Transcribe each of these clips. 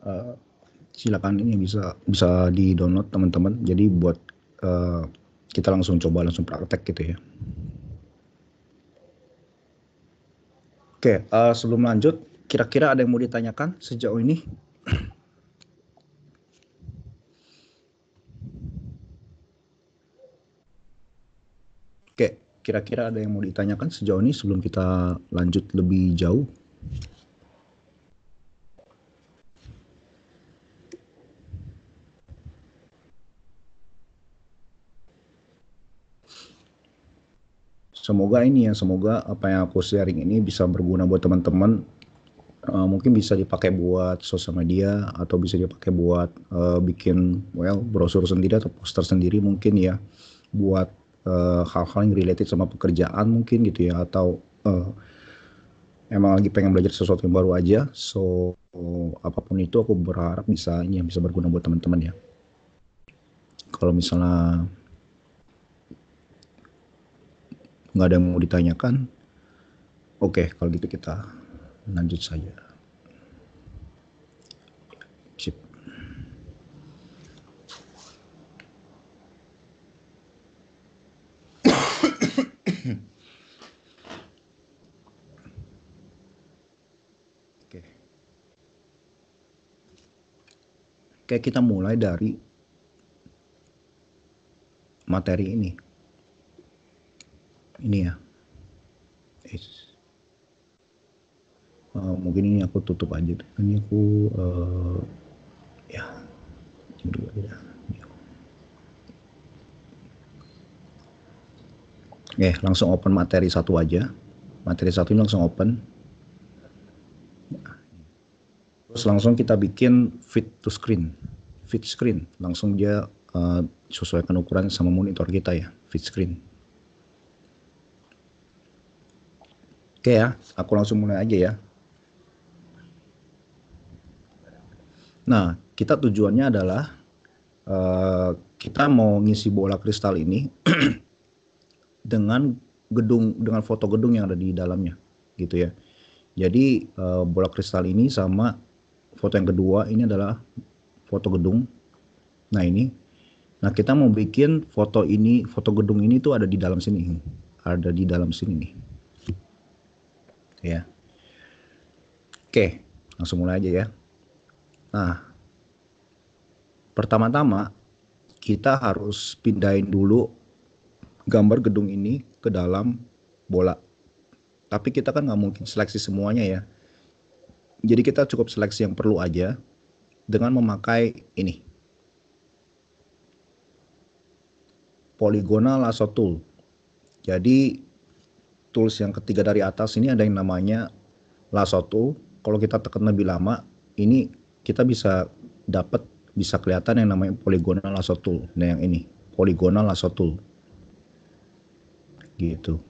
Eh, silakan ini bisa bisa di download teman-teman jadi buat uh, kita langsung coba langsung praktek gitu ya oke okay, uh, eh, sebelum lanjut kira-kira ada yang mau ditanyakan sejauh ini oke okay, kira-kira ada yang mau ditanyakan sejauh ini sebelum kita lanjut lebih jauh semoga ini ya semoga apa yang aku sharing ini bisa berguna buat teman-teman uh, mungkin bisa dipakai buat sosial media atau bisa dipakai buat uh, bikin well brosur sendiri atau poster sendiri mungkin ya buat eh, hal-hal uh, yang related sama pekerjaan mungkin gitu ya atau uh, emang lagi pengen belajar sesuatu yang baru aja so apapun itu aku berharap bisa ini yang bisa berguna buat teman-teman ya kalau misalnya nggak ada yang mau ditanyakan oke okay, kalau gitu kita lanjut saja sip Oke, kita mulai dari materi ini ini ya Is. Uh, mungkin ini aku tutup aja deh. ini aku uh, ya dua aja Oke, langsung open materi satu aja. Materi satu ini langsung open. Terus langsung kita bikin fit to screen. Fit screen, langsung dia uh, sesuaikan ukuran sama monitor kita ya, fit screen. Oke ya, aku langsung mulai aja ya. Nah, kita tujuannya adalah uh, kita mau ngisi bola kristal ini dengan gedung dengan foto gedung yang ada di dalamnya, gitu ya. Jadi uh, bola kristal ini sama foto yang kedua ini adalah foto gedung. Nah ini, nah kita mau bikin foto ini foto gedung ini tuh ada di dalam sini, ada di dalam sini nih ya. Oke, langsung mulai aja ya. Nah, pertama-tama kita harus pindahin dulu gambar gedung ini ke dalam bola. Tapi kita kan nggak mungkin seleksi semuanya ya. Jadi kita cukup seleksi yang perlu aja dengan memakai ini. Polygonal lasso tool. Jadi tools yang ketiga dari atas ini ada yang namanya lasso Kalau kita tekan lebih lama, ini kita bisa dapat bisa kelihatan yang namanya polygonal lasso tool. Nah, yang ini polygonal lasso tool. Gitu.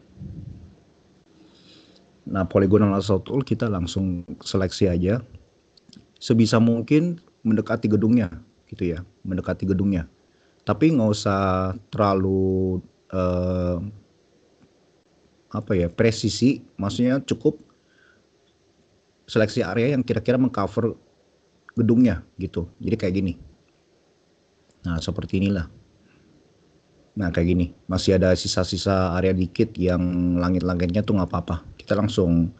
Nah, polygonal lasso tool kita langsung seleksi aja. Sebisa mungkin mendekati gedungnya gitu ya, mendekati gedungnya. Tapi nggak usah terlalu eh, apa ya presisi maksudnya cukup seleksi area yang kira-kira mengcover gedungnya gitu jadi kayak gini nah seperti inilah nah kayak gini masih ada sisa-sisa area dikit yang langit-langitnya tuh nggak apa-apa kita langsung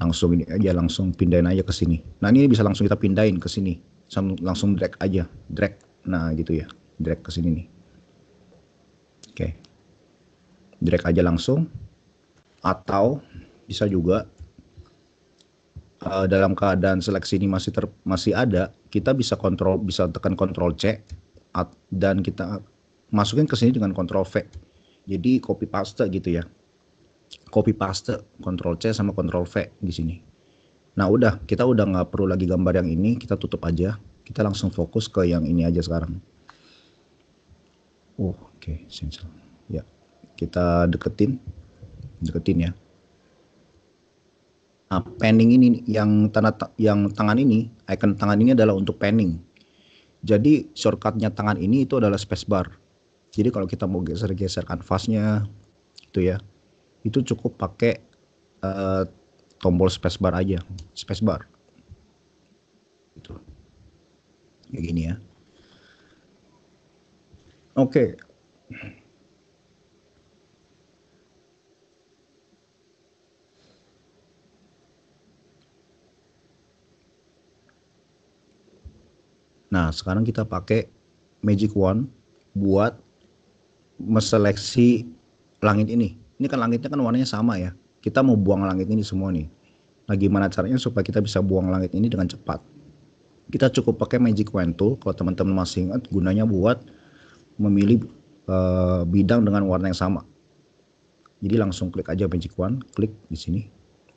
langsung ini aja langsung pindahin aja ke sini nah ini bisa langsung kita pindahin ke sini langsung drag aja drag nah gitu ya drag ke sini nih oke okay. drag aja langsung atau bisa juga uh, dalam keadaan seleksi ini masih ter, masih ada, kita bisa kontrol bisa tekan kontrol C at, dan kita masukin ke sini dengan kontrol V. Jadi copy paste gitu ya. Copy paste kontrol C sama kontrol V di sini. Nah udah, kita udah nggak perlu lagi gambar yang ini, kita tutup aja. Kita langsung fokus ke yang ini aja sekarang. Oh, oke, okay. Ya, kita deketin deketin ya nah, panning ini yang tanda yang tangan ini icon tangan ini adalah untuk panning jadi shortcutnya tangan ini itu adalah spacebar jadi kalau kita mau geser-geser kanvasnya itu ya itu cukup pakai uh, tombol spacebar aja spacebar Itu, kayak gini ya oke okay. Nah, sekarang kita pakai Magic Wand buat meseleksi langit ini. Ini kan langitnya kan warnanya sama ya. Kita mau buang langit ini semua nih. Nah, gimana caranya supaya kita bisa buang langit ini dengan cepat? Kita cukup pakai Magic Wand tuh. kalau teman-teman masih ingat gunanya buat memilih uh, bidang dengan warna yang sama. Jadi langsung klik aja Magic Wand, klik di sini.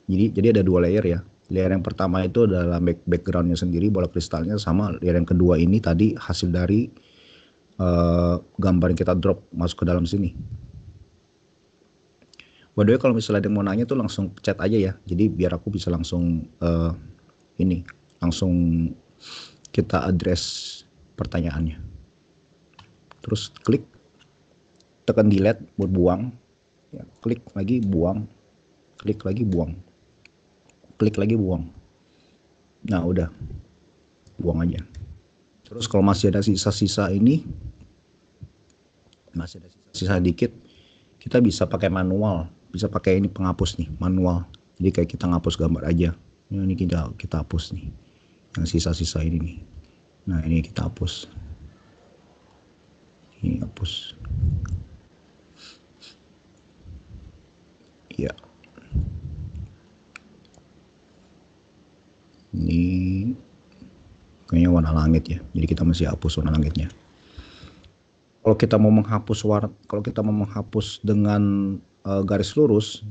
Jadi jadi ada dua layer ya layer yang pertama itu adalah back backgroundnya sendiri bola kristalnya sama layer yang kedua ini tadi hasil dari uh, gambar yang kita drop masuk ke dalam sini Waduh, kalau misalnya ada yang mau nanya tuh langsung chat aja ya jadi biar aku bisa langsung uh, ini langsung kita address pertanyaannya terus klik tekan delete buat buang ya, klik lagi buang klik lagi buang klik lagi buang nah udah buang aja terus kalau masih ada sisa-sisa ini masih ada sisa-sisa dikit kita bisa pakai manual bisa pakai ini penghapus nih manual jadi kayak kita ngapus gambar aja ini kita kita hapus nih yang sisa-sisa ini nih nah ini kita hapus ini hapus ya yeah. ini kayaknya warna langit ya jadi kita masih hapus warna langitnya kalau kita mau menghapus warna kalau kita mau menghapus dengan uh, garis lurus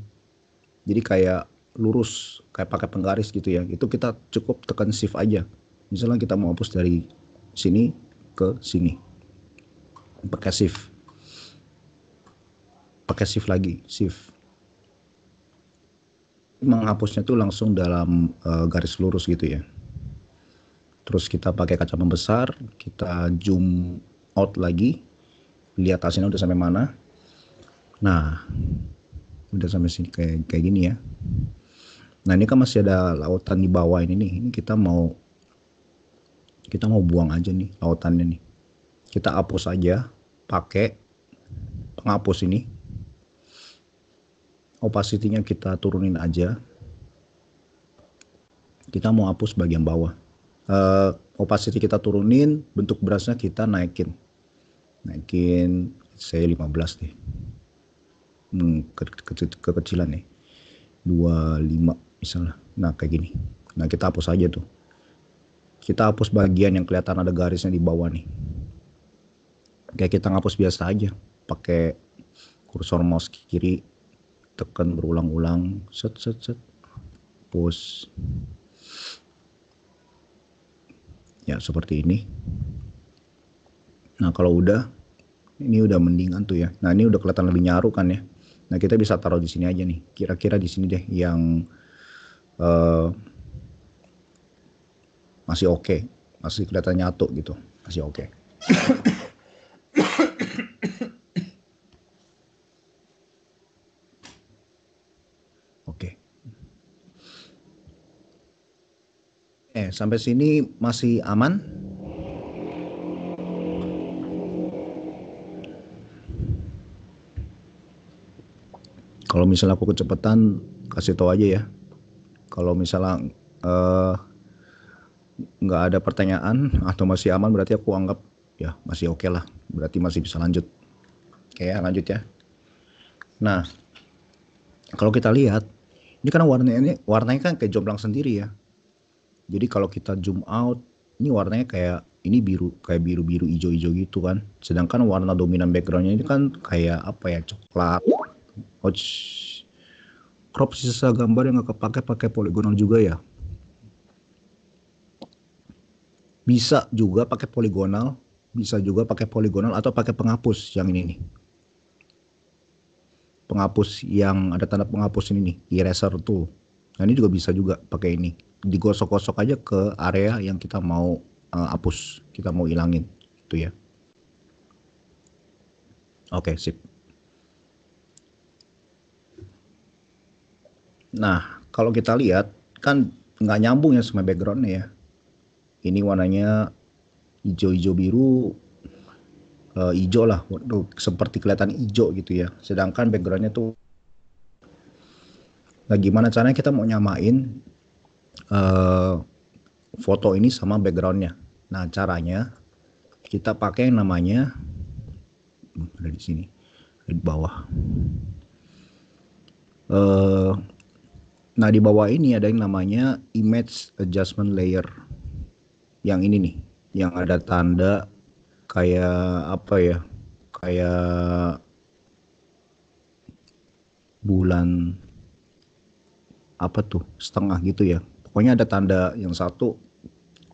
jadi kayak lurus kayak pakai penggaris gitu ya itu kita cukup tekan shift aja misalnya kita mau hapus dari sini ke sini pakai shift pakai shift lagi shift menghapusnya itu langsung dalam uh, garis lurus gitu ya. Terus kita pakai kaca pembesar, kita zoom out lagi, lihat hasilnya udah sampai mana. Nah, udah sampai sini kayak kayak gini ya. Nah ini kan masih ada lautan di bawah ini nih. Ini kita mau kita mau buang aja nih lautannya nih. Kita hapus aja pakai penghapus ini opacity-nya kita turunin aja. Kita mau hapus bagian bawah. Uh, opacity kita turunin, bentuk berasnya kita naikin. Naikin saya 15 deh. Hmm, ke, ke, kekecilan nih. 25 misalnya. Nah, kayak gini. Nah, kita hapus aja tuh. Kita hapus bagian yang kelihatan ada garisnya di bawah nih. Kayak kita ngapus biasa aja. Pakai kursor mouse kiri tekan berulang-ulang set set set push ya seperti ini nah kalau udah ini udah mendingan tuh ya nah ini udah kelihatan lebih nyaru kan ya nah kita bisa taruh di sini aja nih kira-kira di sini deh yang uh, masih oke okay. masih kelihatan nyatu gitu masih oke okay. Oke, eh, sampai sini masih aman? Kalau misalnya aku kecepatan, kasih tahu aja ya. Kalau misalnya eh, nggak ada pertanyaan atau masih aman, berarti aku anggap ya masih oke okay lah. Berarti masih bisa lanjut. Oke, ya, lanjut ya. Nah, kalau kita lihat, ini karena warnanya warnanya kan kayak jomblang sendiri ya jadi kalau kita zoom out, ini warnanya kayak ini biru kayak biru biru hijau hijau gitu kan. Sedangkan warna dominan backgroundnya ini kan kayak apa ya coklat. Ouch. crop sisa gambar yang gak kepake pakai poligonal juga ya. Bisa juga pakai poligonal, bisa juga pakai poligonal atau pakai penghapus yang ini nih penghapus yang ada tanda penghapus ini nih, eraser tuh. Nah ini juga bisa juga pakai ini digosok-gosok aja ke area yang kita mau uh, hapus, kita mau hilangin gitu ya. Oke, okay, sip. Nah, kalau kita lihat kan nggak nyambung ya sama backgroundnya ya. Ini warnanya hijau-hijau biru, uh, hijau lah, seperti kelihatan hijau gitu ya. Sedangkan backgroundnya tuh Nah, gimana caranya kita mau nyamain uh, foto ini sama backgroundnya. Nah caranya kita pakai yang namanya hmm, ada di sini di bawah. Uh, nah di bawah ini ada yang namanya image adjustment layer. Yang ini nih, yang ada tanda kayak apa ya? Kayak bulan apa tuh setengah gitu ya pokoknya ada tanda yang satu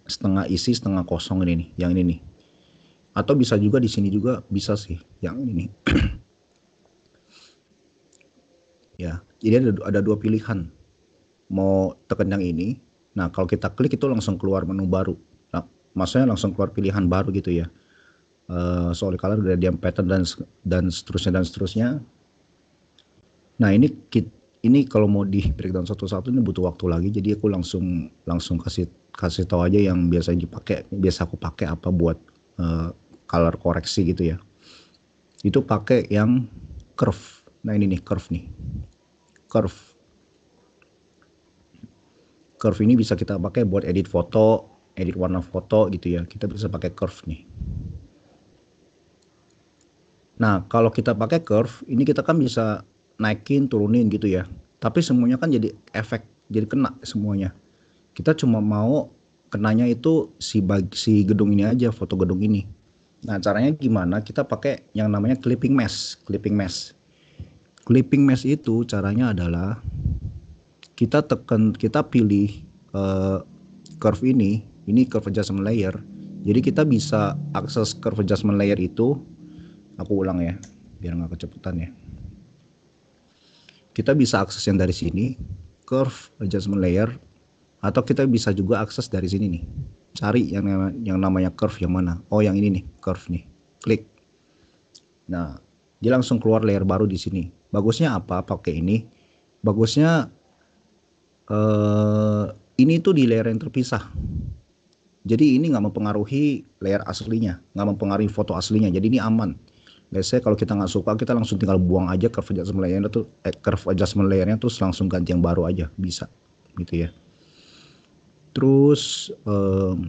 setengah isi setengah kosong ini nih yang ini nih atau bisa juga di sini juga bisa sih yang ini ya jadi ada ada dua pilihan mau tekan yang ini nah kalau kita klik itu langsung keluar menu baru nah, maksudnya langsung keluar pilihan baru gitu ya uh, soal color gradient pattern dan dan seterusnya dan seterusnya nah ini kita ini kalau mau di breakdown satu-satu ini butuh waktu lagi jadi aku langsung langsung kasih kasih tahu aja yang biasa dipakai biasa aku pakai apa buat uh, color koreksi gitu ya itu pakai yang curve nah ini nih curve nih curve curve ini bisa kita pakai buat edit foto edit warna foto gitu ya kita bisa pakai curve nih nah kalau kita pakai curve ini kita kan bisa naikin turunin gitu ya tapi semuanya kan jadi efek jadi kena semuanya kita cuma mau kenanya itu si bag, si gedung ini aja foto gedung ini nah caranya gimana kita pakai yang namanya clipping mesh clipping mesh clipping mesh itu caranya adalah kita tekan kita pilih uh, curve ini ini curve adjustment layer jadi kita bisa akses curve adjustment layer itu aku ulang ya biar nggak kecepatan ya kita bisa akses yang dari sini, curve adjustment layer, atau kita bisa juga akses dari sini nih. Cari yang yang namanya curve yang mana? Oh, yang ini nih, curve nih. Klik. Nah, dia langsung keluar layer baru di sini. Bagusnya apa pakai ini? Bagusnya eh, ini tuh di layer yang terpisah. Jadi ini nggak mempengaruhi layer aslinya, nggak mempengaruhi foto aslinya. Jadi ini aman biasanya kalau kita nggak suka kita langsung tinggal buang aja curve adjustment layernya itu eh, curve adjustment layernya terus langsung ganti yang baru aja bisa gitu ya terus um,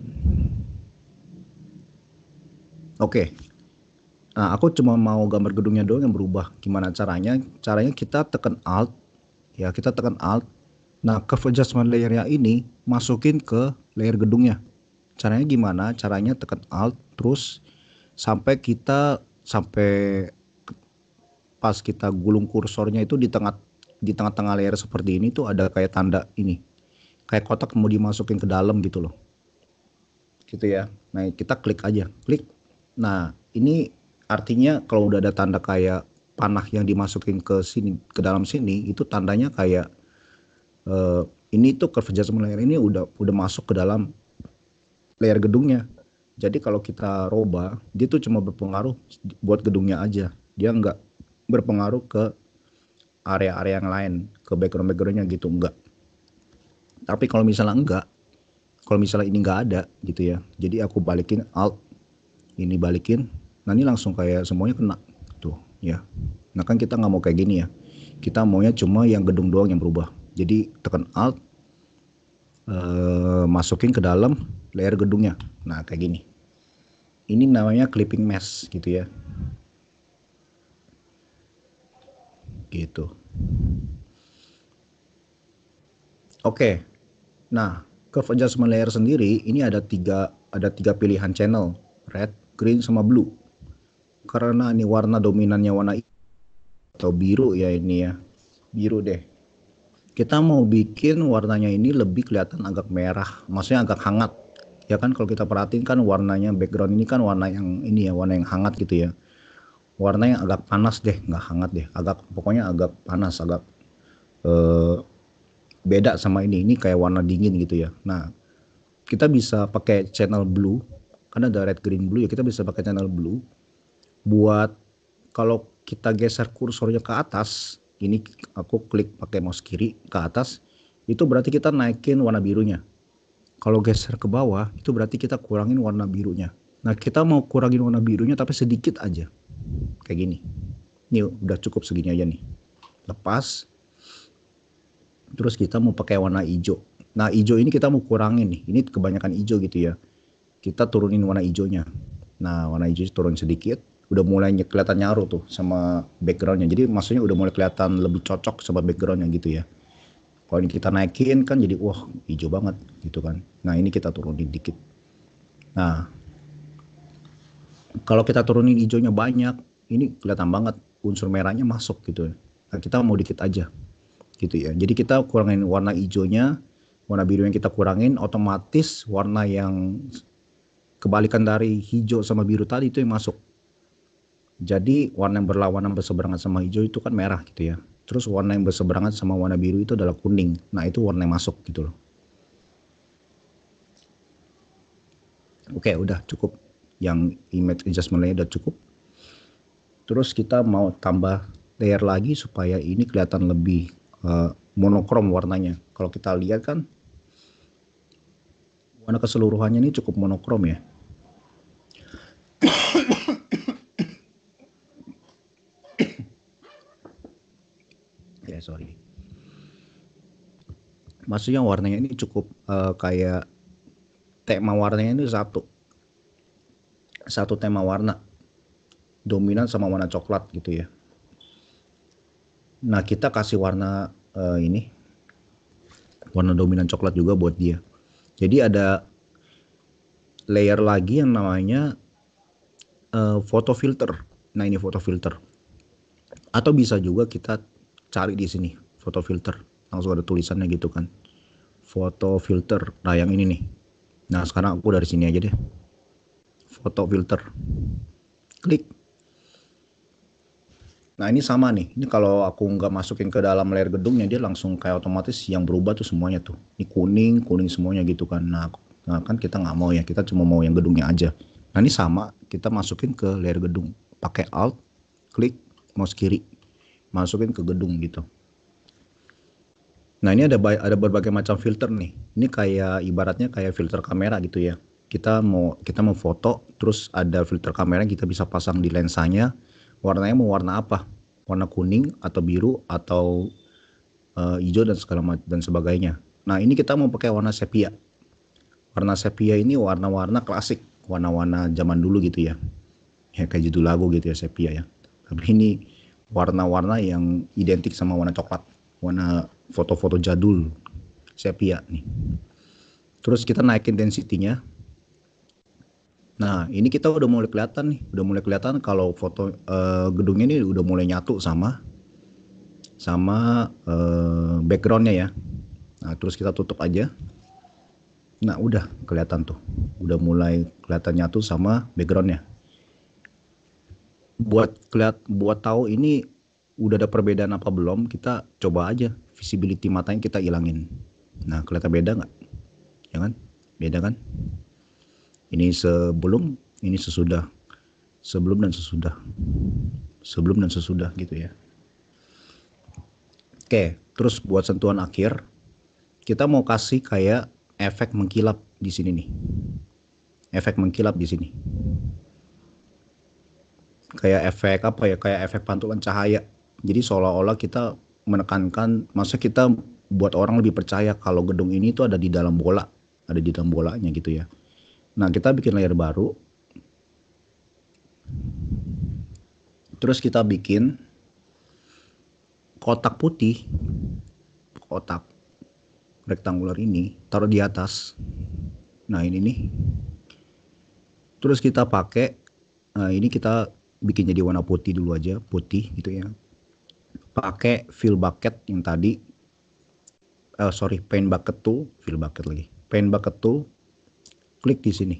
oke okay. nah aku cuma mau gambar gedungnya doang yang berubah gimana caranya caranya kita tekan alt ya kita tekan alt nah curve adjustment layernya ini masukin ke layer gedungnya caranya gimana caranya tekan alt terus sampai kita sampai pas kita gulung kursornya itu di tengah di tengah-tengah layar seperti ini tuh ada kayak tanda ini kayak kotak mau dimasukin ke dalam gitu loh gitu ya nah kita klik aja klik nah ini artinya kalau udah ada tanda kayak panah yang dimasukin ke sini ke dalam sini itu tandanya kayak uh, ini tuh kerja sama layar ini udah udah masuk ke dalam layar gedungnya jadi kalau kita roba, dia tuh cuma berpengaruh buat gedungnya aja. Dia nggak berpengaruh ke area-area yang lain, ke background-backgroundnya gitu, enggak. Tapi kalau misalnya enggak, kalau misalnya ini enggak ada gitu ya, jadi aku balikin alt, ini balikin, nah ini langsung kayak semuanya kena tuh ya. Nah kan kita nggak mau kayak gini ya, kita maunya cuma yang gedung doang yang berubah. Jadi tekan alt, eh, masukin ke dalam, layar gedungnya nah kayak gini ini namanya clipping mesh gitu ya gitu oke okay. nah curve adjustment layer sendiri ini ada tiga ada tiga pilihan channel red green sama blue karena ini warna dominannya warna atau biru ya ini ya biru deh kita mau bikin warnanya ini lebih kelihatan agak merah maksudnya agak hangat ya kan kalau kita perhatiin kan warnanya background ini kan warna yang ini ya warna yang hangat gitu ya warna yang agak panas deh nggak hangat deh agak pokoknya agak panas agak eh, beda sama ini ini kayak warna dingin gitu ya nah kita bisa pakai channel blue karena ada red green blue ya kita bisa pakai channel blue buat kalau kita geser kursornya ke atas ini aku klik pakai mouse kiri ke atas itu berarti kita naikin warna birunya kalau geser ke bawah, itu berarti kita kurangin warna birunya. Nah, kita mau kurangin warna birunya tapi sedikit aja. Kayak gini. Ini udah cukup segini aja nih. Lepas. Terus kita mau pakai warna hijau. Nah, hijau ini kita mau kurangin nih. Ini kebanyakan hijau gitu ya. Kita turunin warna hijaunya. Nah, warna hijau turun sedikit. Udah mulai kelihatan nyaru tuh sama backgroundnya. Jadi maksudnya udah mulai kelihatan lebih cocok sama backgroundnya gitu ya. Kalau ini kita naikin kan jadi wah hijau banget gitu kan. Nah ini kita turunin dikit. Nah kalau kita turunin hijaunya banyak, ini kelihatan banget unsur merahnya masuk gitu. Ya. Nah, kita mau dikit aja gitu ya. Jadi kita kurangin warna hijaunya, warna biru yang kita kurangin, otomatis warna yang kebalikan dari hijau sama biru tadi itu yang masuk. Jadi warna yang berlawanan berseberangan sama hijau itu kan merah gitu ya. Terus warna yang berseberangan sama warna biru itu adalah kuning. Nah, itu warna yang masuk gitu loh. Oke, udah cukup. Yang image adjustment-nya udah cukup. Terus kita mau tambah layer lagi supaya ini kelihatan lebih uh, monokrom warnanya. Kalau kita lihat kan warna keseluruhannya ini cukup monokrom ya. sorry maksudnya warnanya ini cukup uh, kayak tema warnanya ini satu satu tema warna dominan sama warna coklat gitu ya nah kita kasih warna uh, ini warna dominan coklat juga buat dia jadi ada layer lagi yang namanya uh, eh, foto filter nah ini foto filter atau bisa juga kita cari di sini foto filter langsung ada tulisannya gitu kan foto filter nah yang ini nih nah sekarang aku dari sini aja deh foto filter klik nah ini sama nih ini kalau aku nggak masukin ke dalam layar gedungnya dia langsung kayak otomatis yang berubah tuh semuanya tuh ini kuning kuning semuanya gitu kan nah, nah kan kita nggak mau ya kita cuma mau yang gedungnya aja nah ini sama kita masukin ke layer gedung pakai alt klik mouse kiri masukin ke gedung gitu. Nah ini ada ada berbagai macam filter nih. Ini kayak ibaratnya kayak filter kamera gitu ya. Kita mau kita mau foto, terus ada filter kamera kita bisa pasang di lensanya. Warnanya mau warna apa? Warna kuning atau biru atau uh, hijau dan segala macam dan sebagainya. Nah ini kita mau pakai warna sepia. Warna sepia ini warna-warna klasik, warna-warna zaman dulu gitu ya. Ya kayak judul lagu gitu ya sepia ya. Tapi ini warna-warna yang identik sama warna coklat, warna foto-foto jadul, sepia nih. Terus kita naik intensitinya. Nah, ini kita udah mulai kelihatan nih, udah mulai kelihatan kalau foto uh, gedungnya ini udah mulai nyatu sama sama uh, backgroundnya ya. Nah, terus kita tutup aja. Nah, udah kelihatan tuh, udah mulai kelihatan nyatu sama backgroundnya buat keliat buat tahu ini udah ada perbedaan apa belum kita coba aja visibility matanya kita ilangin nah kelihatan beda nggak ya kan beda kan ini sebelum ini sesudah sebelum dan sesudah sebelum dan sesudah gitu ya oke terus buat sentuhan akhir kita mau kasih kayak efek mengkilap di sini nih efek mengkilap di sini kayak efek apa ya kayak efek pantulan cahaya jadi seolah-olah kita menekankan masa kita buat orang lebih percaya kalau gedung ini tuh ada di dalam bola ada di dalam bolanya gitu ya nah kita bikin layar baru terus kita bikin kotak putih kotak rektangular ini taruh di atas nah ini nih terus kita pakai nah ini kita bikin jadi warna putih dulu aja putih gitu ya pakai fill bucket yang tadi uh, sorry paint bucket tuh fill bucket lagi paint bucket tuh klik di sini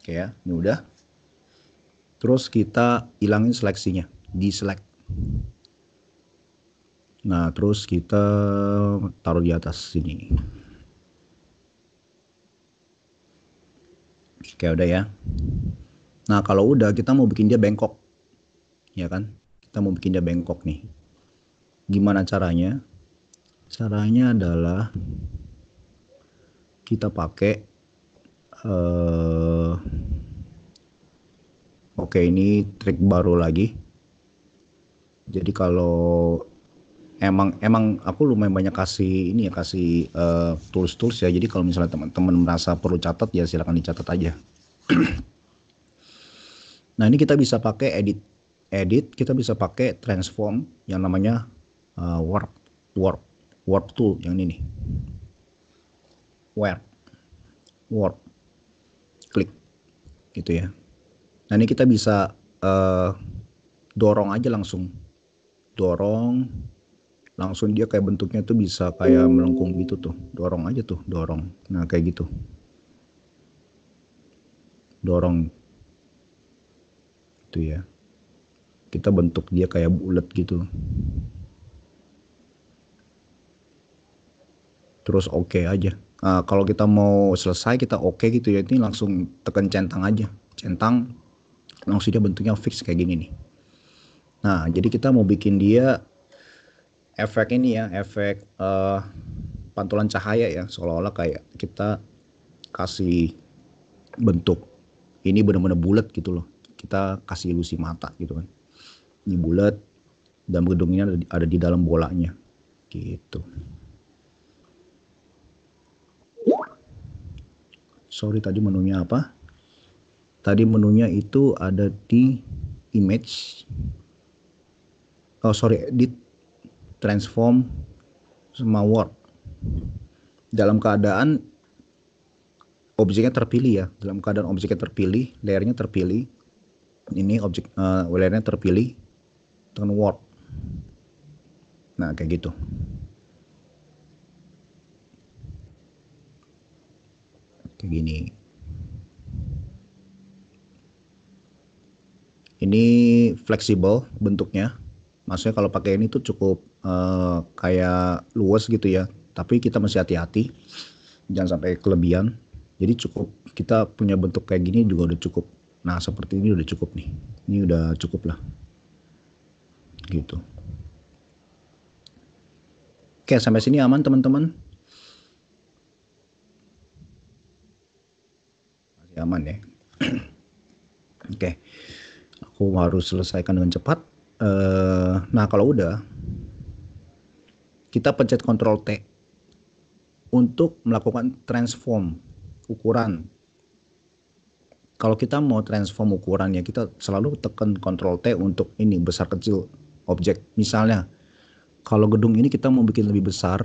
oke ya ini udah terus kita hilangin seleksinya deselect nah terus kita taruh di atas sini oke udah ya Nah kalau udah kita mau bikin dia bengkok, ya kan? Kita mau bikin dia bengkok nih. Gimana caranya? Caranya adalah kita pakai uh, oke okay, ini trik baru lagi jadi kalau emang emang aku lumayan banyak kasih ini ya kasih uh, eh, tools tools ya jadi kalau misalnya teman-teman merasa perlu catat ya silakan dicatat aja Nah ini kita bisa pakai edit, edit kita bisa pakai transform yang namanya uh, warp, warp, warp tool yang ini nih. Warp, warp, klik, gitu ya. Nah ini kita bisa uh, dorong aja langsung, dorong, langsung dia kayak bentuknya tuh bisa kayak melengkung gitu tuh, dorong aja tuh, dorong. Nah kayak gitu, dorong gitu ya kita bentuk dia kayak bulat gitu terus oke okay aja nah, kalau kita mau selesai kita oke okay gitu ya ini langsung tekan centang aja centang langsung dia bentuknya fix kayak gini nih nah jadi kita mau bikin dia efek ini ya efek uh, pantulan cahaya ya seolah-olah kayak kita kasih bentuk ini benar-benar bulat gitu loh kita kasih ilusi mata gitu kan ini bulat dan gedungnya ada di, ada di dalam bolanya gitu sorry tadi menunya apa tadi menunya itu ada di image oh sorry edit transform semua word dalam keadaan objeknya terpilih ya dalam keadaan objeknya terpilih layernya terpilih ini objek uh, wilayahnya terpilih dengan word. Nah, kayak gitu. Kayak gini. Ini fleksibel bentuknya. Maksudnya kalau pakai ini tuh cukup uh, kayak luas gitu ya. Tapi kita masih hati-hati. Jangan sampai kelebihan. Jadi cukup kita punya bentuk kayak gini juga udah cukup Nah, seperti ini udah cukup nih. Ini udah cukup lah. Gitu. Oke, sampai sini aman teman-teman. Masih aman ya. Oke. Aku harus selesaikan dengan cepat. Uh, nah, kalau udah kita pencet Ctrl T untuk melakukan transform ukuran kalau kita mau transform ukurannya kita selalu tekan Ctrl T untuk ini besar kecil objek misalnya kalau gedung ini kita mau bikin lebih besar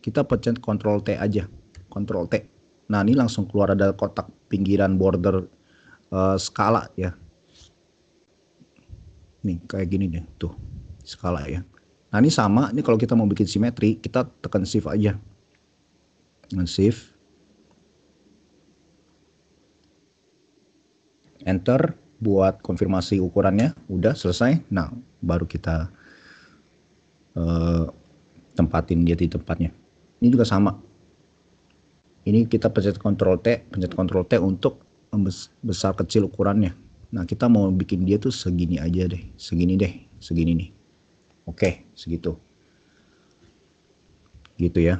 kita pencet Ctrl T aja Ctrl T nah ini langsung keluar ada kotak pinggiran border uh, skala ya nih kayak gini nih tuh skala ya nah ini sama ini kalau kita mau bikin simetri kita tekan shift aja dengan shift enter buat konfirmasi ukurannya udah selesai nah baru kita uh, tempatin dia di tempatnya ini juga sama ini kita pencet Ctrl T pencet Ctrl T untuk besar kecil ukurannya nah kita mau bikin dia tuh segini aja deh segini deh segini nih oke segitu gitu ya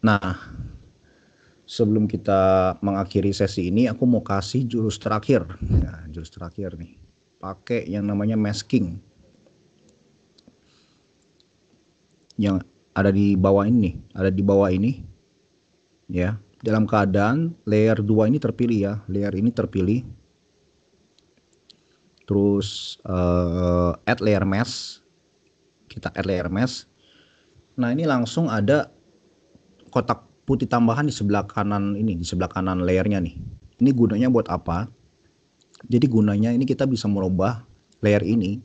nah sebelum kita mengakhiri sesi ini aku mau kasih jurus terakhir ya, jurus terakhir nih pakai yang namanya masking yang ada di bawah ini ada di bawah ini ya dalam keadaan layer 2 ini terpilih ya layer ini terpilih terus uh, add layer mask kita add layer mask nah ini langsung ada kotak putih tambahan di sebelah kanan ini, di sebelah kanan layernya nih. Ini gunanya buat apa? Jadi gunanya ini kita bisa merubah layer ini,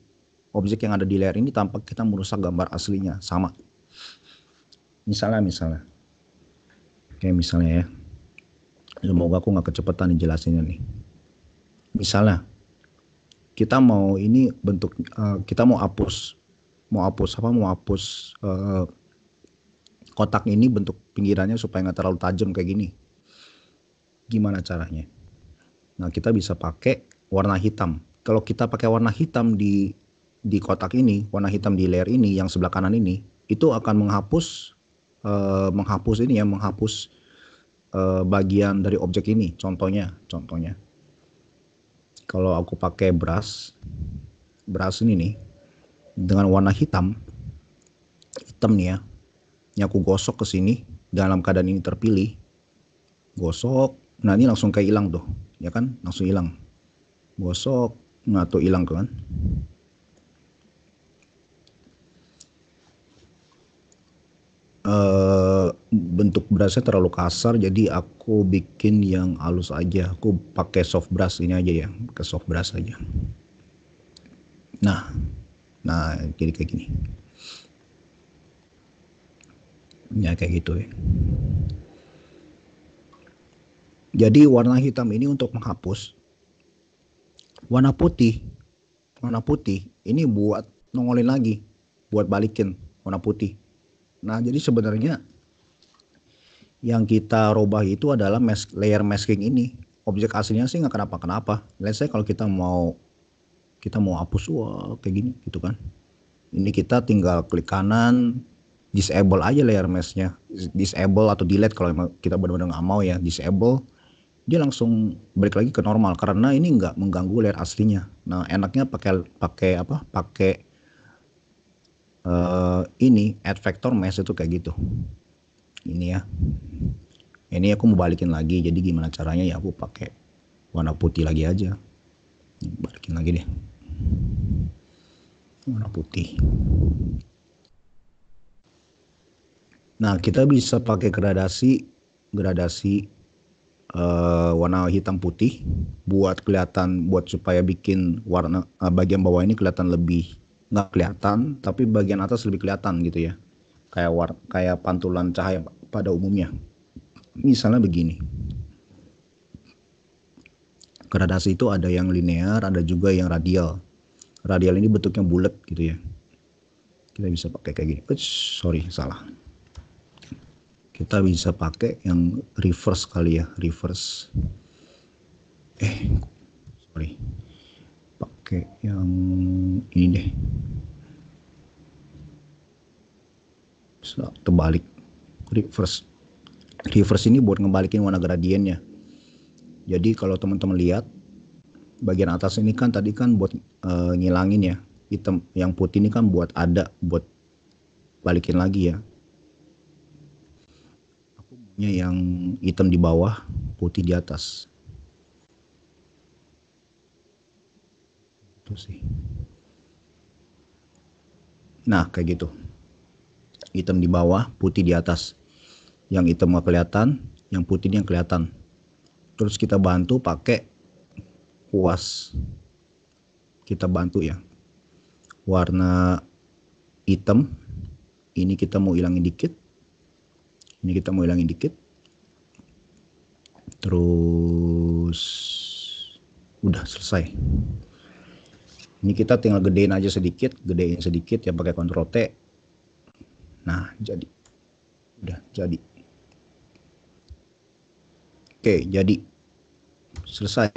objek yang ada di layer ini tanpa kita merusak gambar aslinya, sama. Misalnya, misalnya. oke misalnya ya. Semoga aku nggak kecepatan jelasinnya nih. Misalnya, kita mau ini bentuk, uh, kita mau hapus. Mau hapus apa? Mau hapus uh, kotak ini bentuk pinggirannya supaya nggak terlalu tajam kayak gini. Gimana caranya? Nah kita bisa pakai warna hitam. Kalau kita pakai warna hitam di di kotak ini, warna hitam di layer ini yang sebelah kanan ini, itu akan menghapus uh, menghapus ini ya, menghapus uh, bagian dari objek ini. Contohnya, contohnya. Kalau aku pakai brush, brush ini nih dengan warna hitam, hitam nih ya, nyaku gosok ke sini dalam keadaan ini terpilih gosok nah ini langsung kayak hilang tuh ya kan langsung hilang gosok nggak hilang kan Uh, bentuk berasnya terlalu kasar jadi aku bikin yang halus aja aku pakai soft brush ini aja ya ke soft brush aja nah nah jadi kayak gini ya kayak gitu ya jadi warna hitam ini untuk menghapus warna putih warna putih ini buat nongolin lagi buat balikin warna putih nah jadi sebenarnya yang kita rubah itu adalah mask, layer masking ini objek aslinya sih nggak kenapa-kenapa let's say kalau kita mau kita mau hapus wah kayak gini gitu kan ini kita tinggal klik kanan disable aja layer mesh nya disable atau delete kalau kita benar-benar nggak mau ya disable dia langsung balik lagi ke normal karena ini nggak mengganggu layer aslinya nah enaknya pakai pakai apa pakai uh, ini add vector mesh itu kayak gitu ini ya ini aku mau balikin lagi jadi gimana caranya ya aku pakai warna putih lagi aja balikin lagi deh warna putih Nah, kita bisa pakai gradasi gradasi uh, warna hitam putih buat kelihatan buat supaya bikin warna uh, bagian bawah ini kelihatan lebih nggak kelihatan tapi bagian atas lebih kelihatan gitu ya. Kayak war kayak pantulan cahaya pada umumnya. Misalnya begini. Gradasi itu ada yang linear, ada juga yang radial. Radial ini bentuknya bulat gitu ya. Kita bisa pakai kayak gini. Uits, sorry, salah kita bisa pakai yang reverse kali ya reverse eh sorry pakai yang ini deh terbalik reverse reverse ini buat ngebalikin warna gradiennya jadi kalau teman-teman lihat bagian atas ini kan tadi kan buat uh, ngilangin ya hitam yang putih ini kan buat ada buat balikin lagi ya warnanya yang hitam di bawah, putih di atas. Itu sih. Nah, kayak gitu. Hitam di bawah, putih di atas. Yang hitam nggak kelihatan, yang putih yang kelihatan. Terus kita bantu pakai kuas. Kita bantu ya. Warna hitam ini kita mau hilangin dikit ini kita mau hilangin dikit terus udah selesai ini kita tinggal gedein aja sedikit gedein sedikit ya pakai Ctrl T nah jadi udah jadi oke jadi selesai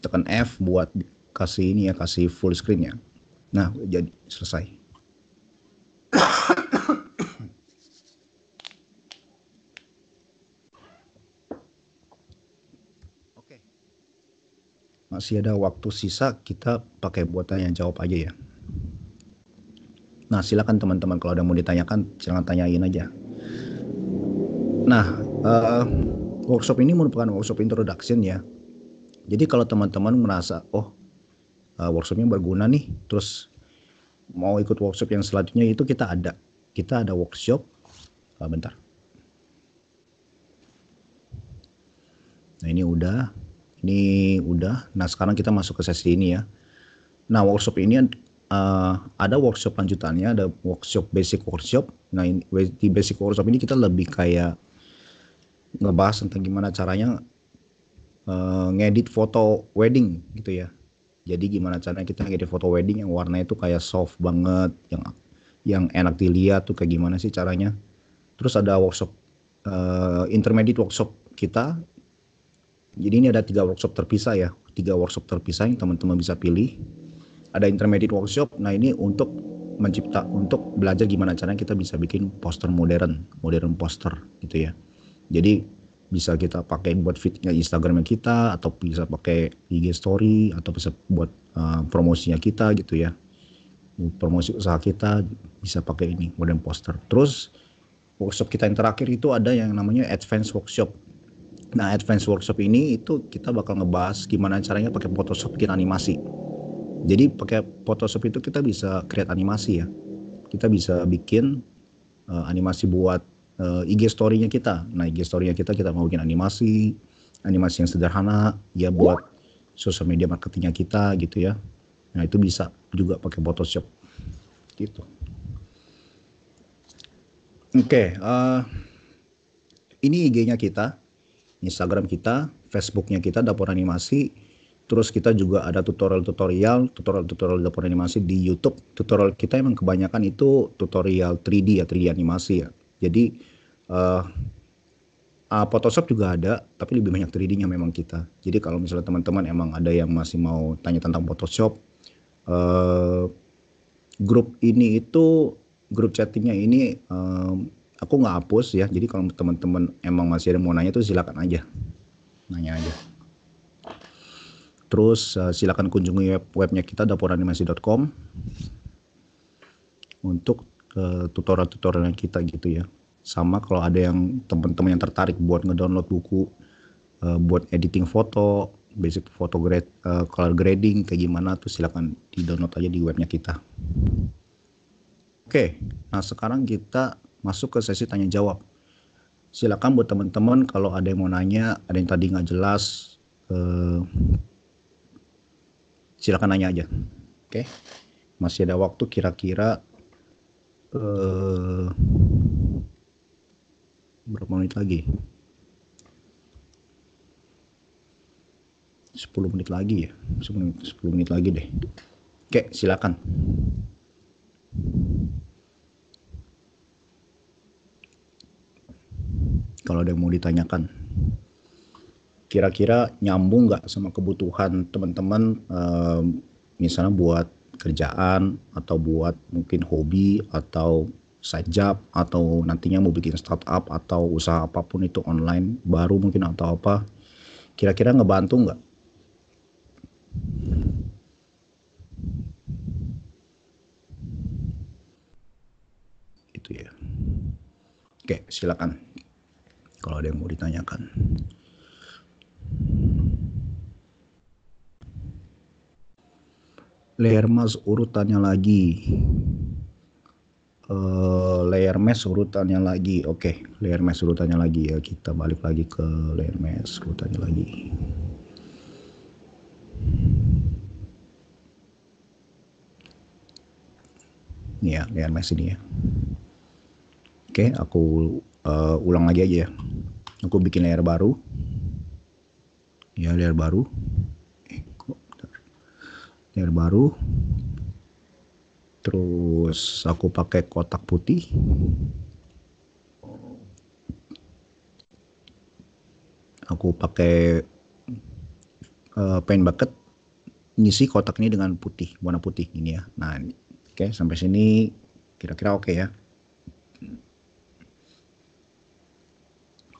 tekan F buat kasih ini ya kasih full screen ya nah jadi selesai masih ada waktu sisa, kita pakai buat tanya jawab aja ya. Nah, silakan teman-teman kalau ada mau ditanyakan, silakan tanyain aja. Nah, uh, workshop ini merupakan workshop introduction ya. Jadi kalau teman-teman merasa, oh uh, workshopnya berguna nih, terus mau ikut workshop yang selanjutnya itu kita ada. Kita ada workshop, uh, bentar. Nah ini udah, ini udah. Nah, sekarang kita masuk ke sesi ini ya. Nah, workshop ini uh, ada workshop lanjutannya, ada workshop basic workshop. Nah, ini, di basic workshop ini kita lebih kayak ngebahas tentang gimana caranya uh, ngedit foto wedding gitu ya. Jadi gimana caranya kita ngedit foto wedding yang warnanya itu kayak soft banget, yang yang enak dilihat tuh kayak gimana sih caranya. Terus ada workshop uh, intermediate workshop kita jadi ini ada tiga workshop terpisah ya, tiga workshop terpisah yang teman-teman bisa pilih. Ada intermediate workshop, nah ini untuk mencipta, untuk belajar gimana caranya kita bisa bikin poster modern, modern poster gitu ya. Jadi bisa kita pakai buat fitnya Instagramnya kita, atau bisa pakai IG story, atau bisa buat uh, promosinya kita gitu ya. Promosi usaha kita bisa pakai ini modern poster. Terus workshop kita yang terakhir itu ada yang namanya advance workshop. Nah, advance workshop ini itu kita bakal ngebahas gimana caranya pakai Photoshop bikin animasi. Jadi pakai Photoshop itu kita bisa create animasi ya. Kita bisa bikin uh, animasi buat uh, eh, IG story-nya kita. Nah, IG story-nya kita kita mau bikin animasi, animasi yang sederhana ya buat sosial media marketingnya kita gitu ya. Nah, itu bisa juga pakai Photoshop. Gitu. Oke, okay, uh, eh, ini IG-nya kita Instagram kita, Facebooknya kita dapur animasi. Terus kita juga ada tutorial-tutorial, tutorial-tutorial dapur animasi di YouTube. Tutorial kita emang kebanyakan itu tutorial 3D ya, 3D animasi ya. Jadi uh, uh, Photoshop juga ada, tapi lebih banyak 3D-nya memang kita. Jadi kalau misalnya teman-teman emang ada yang masih mau tanya tentang Photoshop, uh, grup ini itu grup chattingnya ini um, aku nggak hapus ya jadi kalau teman-teman emang masih ada mau nanya tuh silakan aja nanya aja terus uh, silakan kunjungi web webnya kita dapuranimasi.com untuk eh, tutorial tutorial uh, kita gitu ya sama kalau ada yang teman-teman yang tertarik buat ngedownload buku uh, buat editing foto basic foto grade, uh, color grading kayak gimana tuh silakan di download aja di webnya kita oke okay, nah sekarang kita masuk ke sesi tanya jawab. Silakan buat teman-teman kalau ada yang mau nanya, ada yang tadi nggak jelas, eh, silakan nanya aja. Oke, okay? masih ada waktu kira-kira eh, berapa menit lagi? 10 menit lagi ya 10 menit, 10 menit lagi deh oke silakan kalau ada yang mau ditanyakan. Kira-kira nyambung nggak sama kebutuhan teman-teman eh, misalnya buat kerjaan atau buat mungkin hobi atau side job atau nantinya mau bikin startup atau usaha apapun itu online baru mungkin atau apa kira-kira ngebantu nggak? Itu ya. Oke, silakan kalau ada yang mau ditanyakan. Layer mask urutannya lagi. Uh, eh, layer mesh urutannya lagi. Oke, okay. layer mesh urutannya lagi ya. Kita balik lagi ke layer mesh urutannya lagi. Ya, layer mesh ini ya. Oke, okay, aku uh, ulang lagi aja ya aku bikin layer baru ya layer baru eh, layer baru terus aku pakai kotak putih aku pakai uh, eh, paint bucket ngisi kotak ini dengan putih warna putih ini ya nah oke okay, sampai sini kira-kira oke okay ya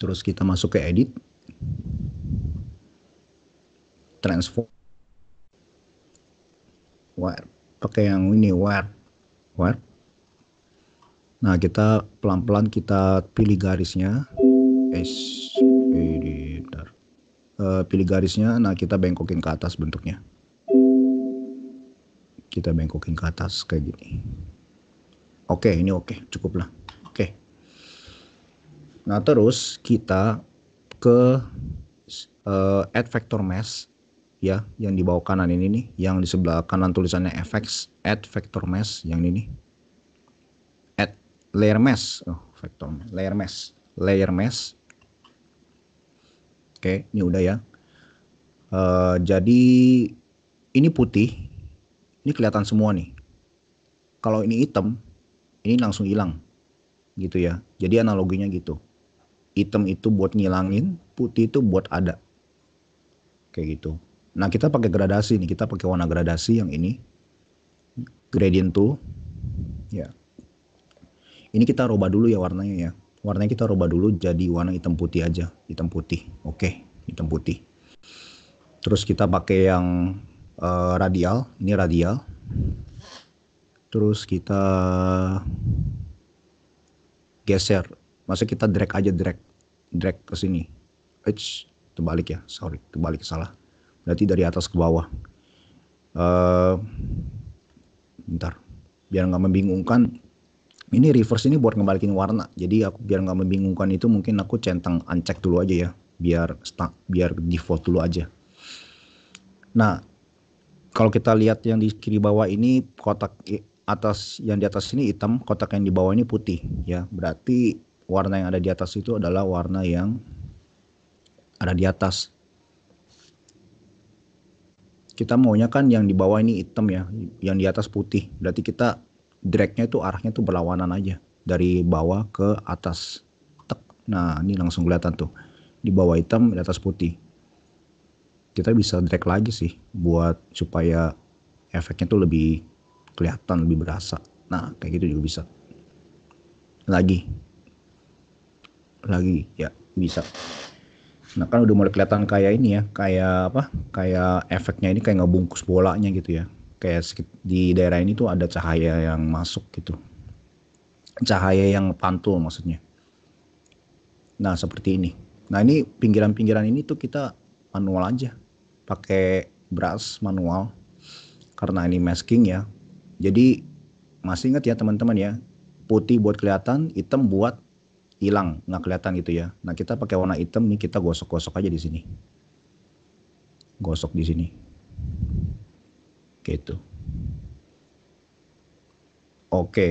terus kita masuk ke edit transform warp pakai yang ini warp warp nah kita pelan-pelan kita pilih garisnya S eh, pilih garisnya nah kita bengkokin ke atas bentuknya kita bengkokin ke atas kayak gini oke ini oke okay, cukup Nah, terus kita ke uh, add vector mesh ya, yang di bawah kanan ini nih, yang di sebelah kanan tulisannya fx add vector mesh yang ini nih. Add layer mesh. Oh, vector mesh. layer mesh, layer mesh. Oke, ini udah ya. Uh, jadi ini putih. Ini kelihatan semua nih. Kalau ini hitam, ini langsung hilang. Gitu ya. Jadi analoginya gitu hitam itu buat ngilangin, putih itu buat ada. Kayak gitu. Nah, kita pakai gradasi nih, kita pakai warna gradasi yang ini. Gradient tool. Ya. Ini kita rubah dulu ya warnanya ya. Warnanya kita rubah dulu jadi warna hitam putih aja, hitam putih. Oke, hitam putih. Terus kita pakai yang uh, radial, ini radial. Terus kita geser masa kita drag aja drag drag ke sini Eits, terbalik ya sorry terbalik salah berarti dari atas ke bawah uh, bentar biar nggak membingungkan ini reverse ini buat ngebalikin warna jadi aku biar nggak membingungkan itu mungkin aku centang uncheck dulu aja ya biar start, biar default dulu aja nah kalau kita lihat yang di kiri bawah ini kotak atas yang di atas ini hitam kotak yang di bawah ini putih ya berarti warna yang ada di atas itu adalah warna yang ada di atas. Kita maunya kan yang di bawah ini hitam ya, yang di atas putih. Berarti kita dragnya itu arahnya itu berlawanan aja dari bawah ke atas. Tek. Nah ini langsung kelihatan tuh di bawah hitam, di atas putih. Kita bisa drag lagi sih buat supaya efeknya tuh lebih kelihatan, lebih berasa. Nah kayak gitu juga bisa. Lagi lagi ya bisa nah kan udah mulai kelihatan kayak ini ya kayak apa kayak efeknya ini kayak ngebungkus bolanya gitu ya kayak di daerah ini tuh ada cahaya yang masuk gitu cahaya yang pantul maksudnya nah seperti ini nah ini pinggiran-pinggiran ini tuh kita manual aja pakai brush manual karena ini masking ya jadi masih ingat ya teman-teman ya putih buat kelihatan hitam buat hilang nggak kelihatan gitu ya nah kita pakai warna hitam nih kita gosok-gosok aja di sini gosok di sini gitu oke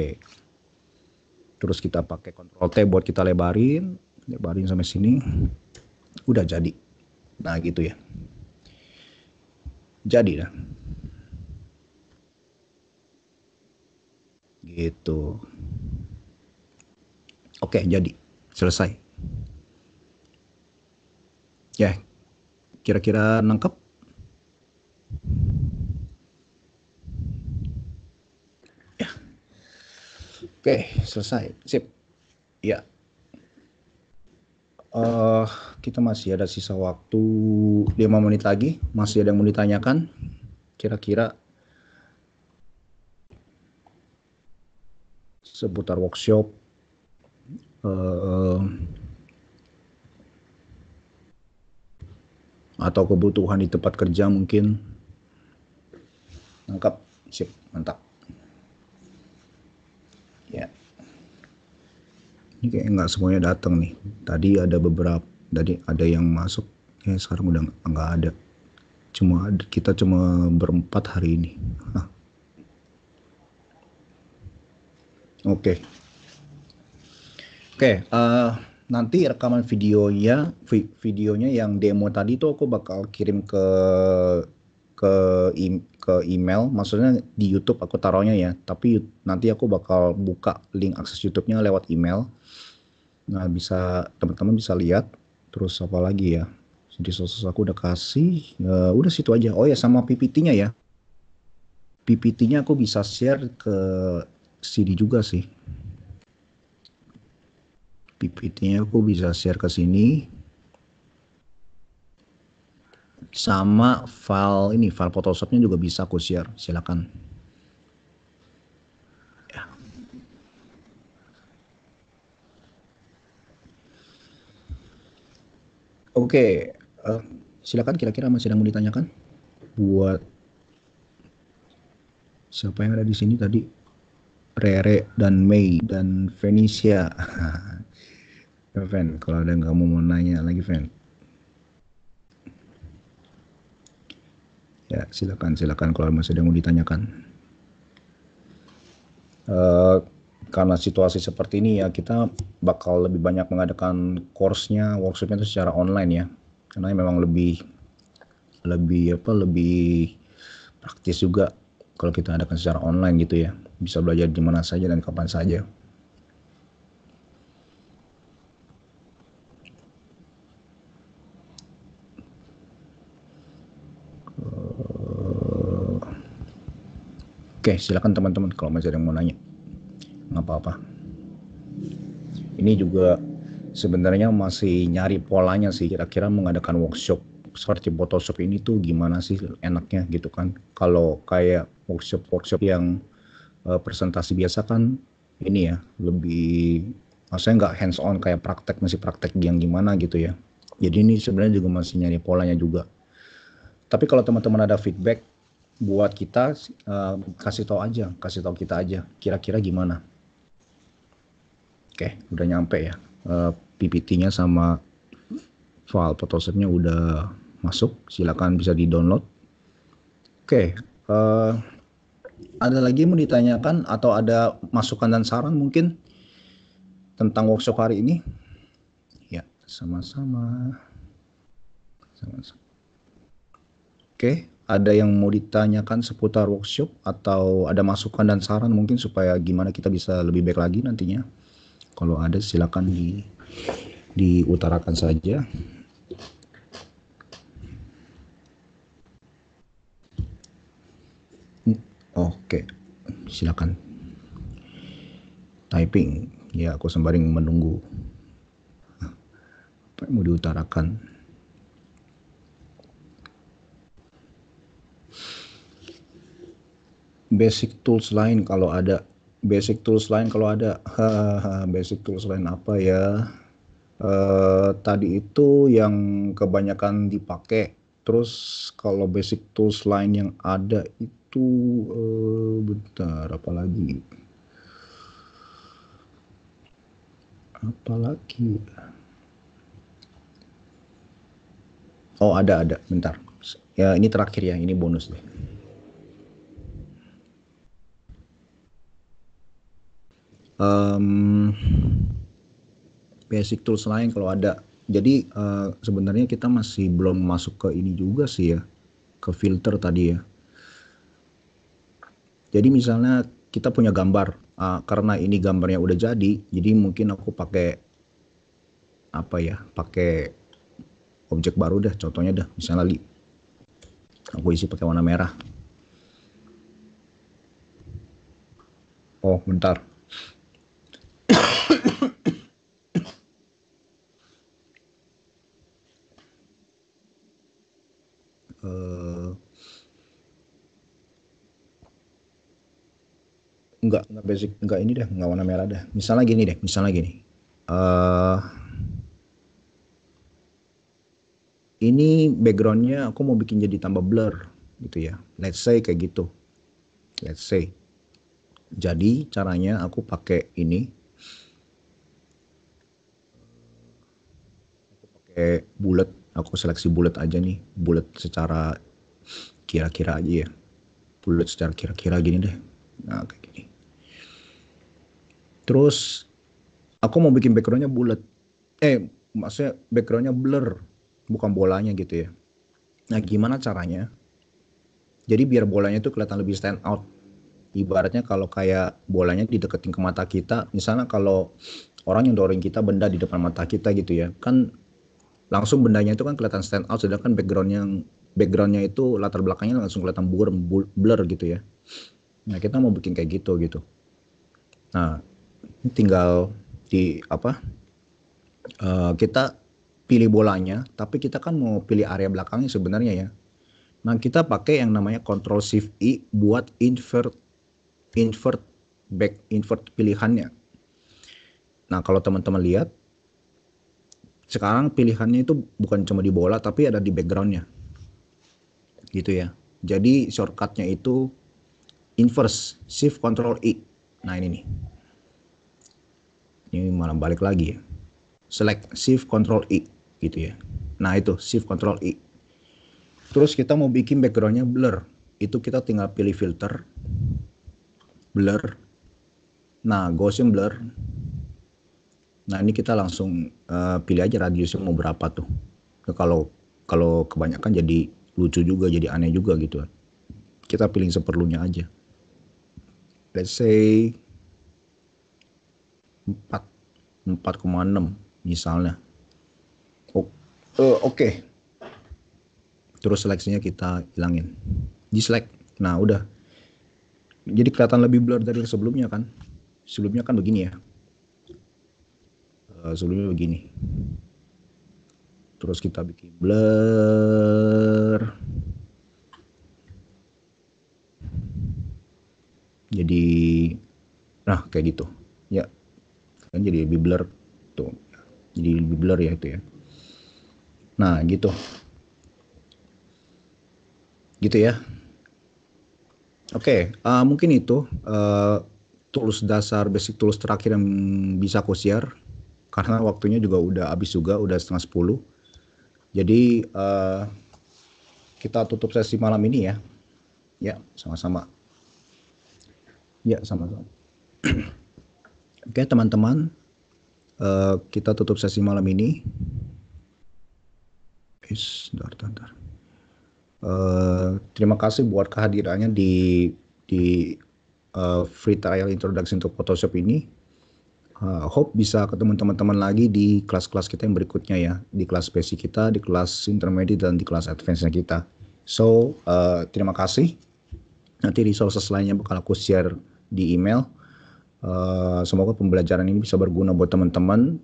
terus kita pakai kontrol T buat kita lebarin lebarin sampai sini udah jadi nah gitu ya jadi lah, gitu oke jadi Selesai. Ya, kira-kira nangkep? Ya. Oke, selesai. Sip. Ya. Uh, kita masih ada sisa waktu 5 menit lagi. Masih ada yang mau ditanyakan? Kira-kira seputar workshop Eh, eh, atau kebutuhan di tempat kerja mungkin lengkap sip mantap ya ini kayak nggak semuanya datang nih tadi ada beberapa tadi ada yang masuk ya sekarang udah nggak ada cuma kita cuma berempat hari ini oke Oke, okay, uh, eh, nanti rekaman videonya, vi videonya yang demo tadi tuh aku bakal kirim ke ke ke email, maksudnya di YouTube aku taruhnya ya. Tapi nanti aku bakal buka link akses YouTube-nya lewat email. Nah bisa teman-teman bisa lihat. Terus apa lagi ya? Jadi sosok aku udah kasih, uh, udah situ aja. Oh ya sama PPT-nya ya. PPT-nya aku bisa share ke CD juga sih. PPT-nya aku bisa share ke sini sama file ini file Photoshop-nya juga bisa aku share silakan ya. oke okay. uh, eh, silakan kira-kira masih ada yang mau ditanyakan buat siapa yang ada di sini tadi Rere dan Mei dan Venesia Ya, eh, Ven, kalau ada yang kamu mau nanya lagi, Ven. Ya, silakan, silakan kalau masih ada yang mau ditanyakan. Uh, karena situasi seperti ini ya, kita bakal lebih banyak mengadakan course-nya, workshop-nya itu secara online ya. Karena memang lebih lebih apa lebih praktis juga kalau kita adakan secara online gitu ya. Bisa belajar di mana saja dan kapan saja. Oke, silakan teman-teman kalau masih ada yang mau nanya. Nggak apa-apa. Ini juga sebenarnya masih nyari polanya sih kira-kira mengadakan workshop seperti Photoshop ini tuh gimana sih enaknya gitu kan. Kalau kayak workshop-workshop yang uh, presentasi biasa kan ini ya lebih maksudnya nggak hands on kayak praktek masih praktek yang gimana gitu ya. Jadi ini sebenarnya juga masih nyari polanya juga. Tapi kalau teman-teman ada feedback buat kita uh, kasih tahu aja, kasih tahu kita aja kira-kira gimana. Oke, udah nyampe ya. Uh, eh, PPT-nya sama file Photoshop-nya udah masuk, silakan bisa di-download. Oke, uh, ada lagi yang mau ditanyakan atau ada masukan dan saran mungkin tentang workshop hari ini? Ya, sama-sama. Sama-sama. Oke, ada yang mau ditanyakan seputar workshop atau ada masukan dan saran mungkin supaya gimana kita bisa lebih baik lagi nantinya. Kalau ada silakan di diutarakan saja. Oke, silakan. Typing. Ya, aku sembaring menunggu. Apa yang mau diutarakan? basic tools lain kalau ada basic tools lain kalau ada basic tools lain apa ya uh, tadi itu yang kebanyakan dipakai terus kalau basic tools lain yang ada itu uh, bentar Apa lagi? oh ada ada bentar ya ini terakhir ya ini bonus deh um, basic tools lain kalau ada. Jadi uh, sebenarnya kita masih belum masuk ke ini juga sih ya, ke filter tadi ya. Jadi misalnya kita punya gambar, uh, karena ini gambarnya udah jadi, jadi mungkin aku pakai apa ya, pakai objek baru dah, contohnya dah, misalnya li, aku isi pakai warna merah. Oh, bentar. Eh, enggak enggak basic enggak ini deh enggak warna merah deh misalnya gini deh misalnya gini uh, ini backgroundnya aku mau bikin jadi tambah blur gitu ya let's say kayak gitu let's say jadi caranya aku pakai ini aku pakai bulat aku seleksi bulat aja nih bulat secara kira-kira aja ya bulat secara kira-kira gini deh nah kayak gini terus aku mau bikin backgroundnya bulat eh maksudnya backgroundnya blur bukan bolanya gitu ya nah gimana caranya jadi biar bolanya itu kelihatan lebih stand out ibaratnya kalau kayak bolanya dideketin ke mata kita misalnya kalau orang yang dorong kita benda di depan mata kita gitu ya kan langsung bendanya itu kan kelihatan stand out sedangkan background yang backgroundnya itu latar belakangnya langsung kelihatan blur blur gitu ya nah kita mau bikin kayak gitu gitu nah tinggal di apa uh, kita pilih bolanya tapi kita kan mau pilih area belakangnya sebenarnya ya nah kita pakai yang namanya control shift i buat invert invert back invert pilihannya nah kalau teman-teman lihat sekarang pilihannya itu bukan cuma di bola tapi ada di backgroundnya gitu ya jadi shortcutnya itu inverse shift control E nah ini nih ini malah balik lagi ya select shift control E gitu ya nah itu shift control E terus kita mau bikin backgroundnya blur itu kita tinggal pilih filter blur nah Gaussian blur Nah ini kita langsung uh, pilih aja radiusnya mau berapa tuh. Nah, kalau kalau kebanyakan jadi lucu juga, jadi aneh juga gitu. Kita pilih seperlunya aja. Let's say 4 4,6 misalnya. Oh, uh, Oke. Okay. Terus seleksinya kita hilangin. Dislike. Nah udah. Jadi kelihatan lebih blur dari sebelumnya kan. Sebelumnya kan begini ya Eh, sebelumnya begini terus kita bikin blur jadi nah kayak gitu ya kan jadi lebih blur tuh jadi lebih blur ya itu ya nah gitu gitu ya oke okay, uh, eh, mungkin itu uh, eh, tools dasar basic tools terakhir yang bisa aku share karena waktunya juga udah habis juga udah setengah sepuluh jadi uh, kita tutup sesi malam ini ya ya sama-sama ya sama-sama oke teman-teman uh, kita tutup sesi malam ini is dar, Uh, eh, terima kasih buat kehadirannya di di uh, free trial introduction to Photoshop ini uh, hope bisa ketemu teman-teman lagi di kelas-kelas kita yang berikutnya ya, di kelas basic kita, di kelas intermediate dan di kelas advance-nya kita. So, uh, terima kasih. Nanti resources lainnya bakal aku share di email. Uh, semoga pembelajaran ini bisa berguna buat teman-teman,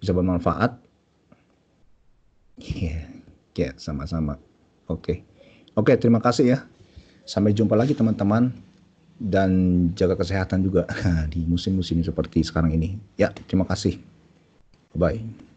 bisa bermanfaat. ya yeah. yeah, sama-sama. Oke, okay. oke, okay, terima kasih ya. Sampai jumpa lagi, teman-teman dan jaga kesehatan juga di musim-musim seperti sekarang ini. Ya, terima kasih. Bye.